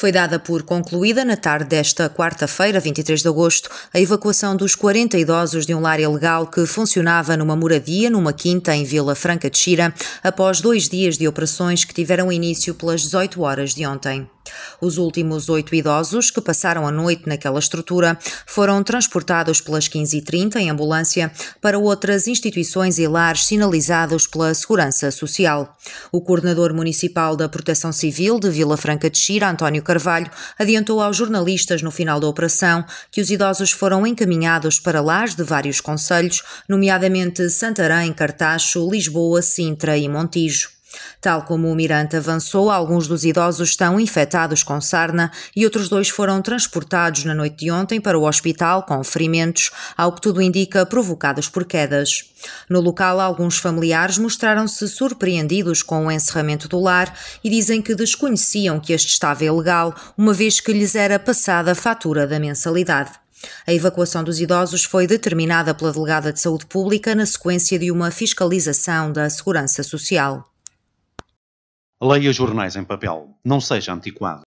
Foi dada por concluída na tarde desta quarta-feira, 23 de agosto, a evacuação dos 40 idosos de um lar ilegal que funcionava numa moradia numa quinta em Vila Franca de Xira, após dois dias de operações que tiveram início pelas 18 horas de ontem. Os últimos oito idosos que passaram a noite naquela estrutura foram transportados pelas 15h30 em ambulância para outras instituições e lares sinalizados pela Segurança Social. O coordenador municipal da Proteção Civil de Vila Franca de Xira, António Carvalho, adiantou aos jornalistas no final da operação que os idosos foram encaminhados para lares de vários conselhos, nomeadamente Santarém, Cartaxo, Lisboa, Sintra e Montijo. Tal como o Mirante avançou, alguns dos idosos estão infectados com sarna e outros dois foram transportados na noite de ontem para o hospital com ferimentos, ao que tudo indica provocados por quedas. No local, alguns familiares mostraram-se surpreendidos com o encerramento do lar e dizem que desconheciam que este estava ilegal, uma vez que lhes era passada a fatura da mensalidade. A evacuação dos idosos foi determinada pela Delegada de Saúde Pública na sequência de uma fiscalização da Segurança Social. Leia jornais em papel. Não seja antiquado.